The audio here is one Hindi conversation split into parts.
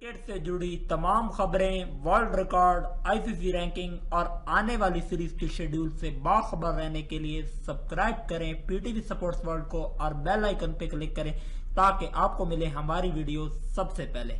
क्रिकेट से जुड़ी तमाम खबरें वर्ल्ड रिकॉर्ड आईसीसी रैंकिंग और आने वाली सीरीज के शेड्यूल से बाखबर रहने के लिए सब्सक्राइब करें पीटीवी सपोर्ट्स वर्ल्ड को और बेल आइकन पर क्लिक करें ताकि आपको मिले हमारी वीडियो सबसे पहले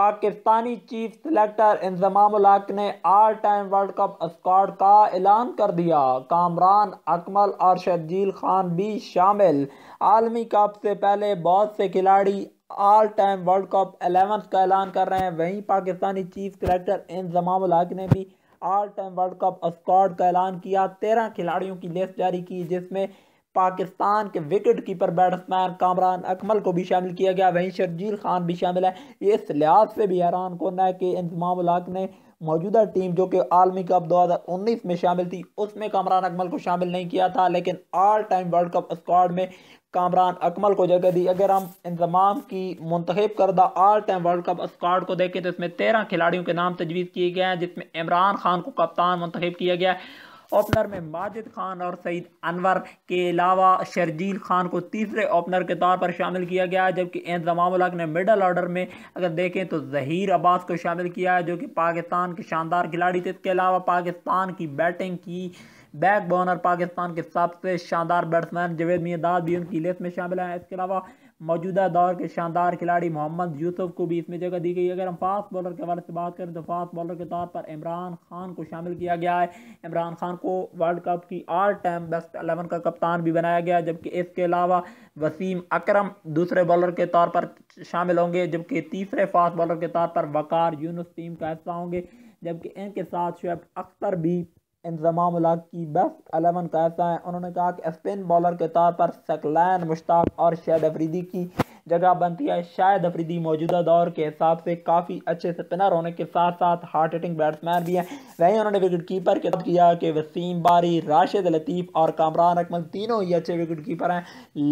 पाकिस्तानी चीफ सिलेक्टर इंजमाम उलाक ने all time world cup squad का ऐलान कर दिया कामरान अकमल और शर्जील खान भी शामिल आलमी कप से पहले बहुत से खिलाड़ी all time world cup eleventh का ऐलान कर रहे हैं वहीं पाकिस्तानी चीफ कलेक्टर इंजमाम हक ने भी all time world cup squad का ऐलान किया तेरह खिलाड़ियों की लिस्ट जारी की जिसमें पाकिस्तान के wicket keeper batsman Kamran Akmal को भी शामिल किया गया वहीं शर्जील खान भी शामिल है इस लिहाज से भी हैरान कौन है कि इंजमाम हक ने मौजूदा टीम जो कि आलमी कप 2019 में शामिल थी उसमें कामरान अकमल को शामिल नहीं किया था लेकिन all time world cup squad में कामरान अकमल को जगह दी अगर हम इंतमाम की मंतखब करदा all time world cup squad को देखें तो इसमें तेरह खिलाड़ियों के नाम तजवीज़ किए गए हैं जिसमें इमरान खान को कप्तान मंतखब किया गया है ओपनर में माजिद खान और सईद अनवर के अलावा शर्जील खान को तीसरे ओपनर के तौर पर शामिल किया गया है जबकि इंतजाम ने मिडल ऑर्डर में अगर देखें तो जहीर अब्बास को शामिल किया है जो कि पाकिस्तान के शानदार खिलाड़ी थे इसके अलावा पाकिस्तान की बैटिंग की बैक बॉनर पाकिस्तान के सबसे शानदार बैट्समैन जवेद मियादाद भी उनकी लिस्ट में शामिल हैं इसके अलावा मौजूदा दौर के शानदार खिलाड़ी मोहम्मद यूसुफ को भी इसमें जगह दी गई अगर हम फास्ट बॉलर के हवाले से बात करें तो फास्ट बॉलर के तौर पर इमरान खान को शामिल किया गया है इमरान खान को वर्ल्ड कप की ऑल टाइम बेस्ट अलेवन का कप्तान भी बनाया गया जबकि इसके अलावा वसीम अकरम दूसरे बॉलर के तौर पर शामिल होंगे जबकि तीसरे फास्ट बॉलर के तौर पर वकार यूनुस टीम का हिस्सा होंगे जबकि इनके साथ शुएब अख्तर भी इंजमाम उलाग की बेस्ट अलेवन कहता है उन्होंने कहा कि स्पिन बॉलर के तौर पर सकलैन मुश्ताक और शेड अफरीदी की जगह बनती है शायद अफरीदी मौजूदा दौर के हिसाब से काफ़ी अच्छे स्पिनर होने के साथ साथ हार्ट हिटिंग बैट्समैन भी हैं वहीं उन्होंने विकेट कीपर के किया कि वसीम बारी राशिद लतीफ़ और कामरान अकमल तीनों ही अच्छे विकेट कीपर हैं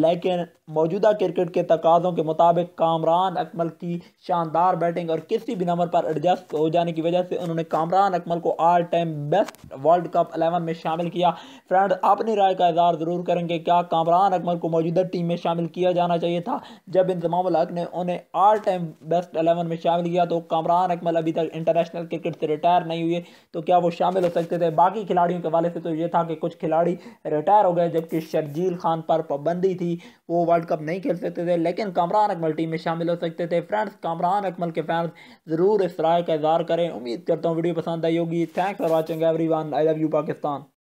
लेकिन मौजूदा क्रिकेट के तकाज़ों के मुताबिक कामरान अकमल की शानदार बैटिंग और किसी भी नंबर पर एडजस्ट हो जाने की वजह से उन्होंने कामरान अकमल को all time best world cup eleven में शामिल किया फ्रेंड अपनी राय का इजहार ज़रूर करेंगे क्या कामरान अकमल को मौजूदा टीम में शामिल किया जाना चाहिए था जब जब इंतमाम हक ने उन्हें ऑल टाइम बेस्ट अलेवन में शामिल किया तो कामरान अकमल अभी तक इंटरनेशनल क्रिकेट से रिटायर नहीं हुए तो क्या वो शामिल हो सकते थे बाकी खिलाड़ियों के हवाले से तो ये था कि कुछ खिलाड़ी रिटायर हो गए जबकि शर्जील खान पर पाबंदी थी वो वर्ल्ड कप नहीं खेल सकते थे लेकिन कामरान अकमल टीम में शामिल हो सकते थे फ्रेंड्स कामरान अकमल के फैंस ज़रूर इस राय का इजहार करें उम्मीद करता हूँ वीडियो पसंद आई होगी thanks for watching every I love you Pakistan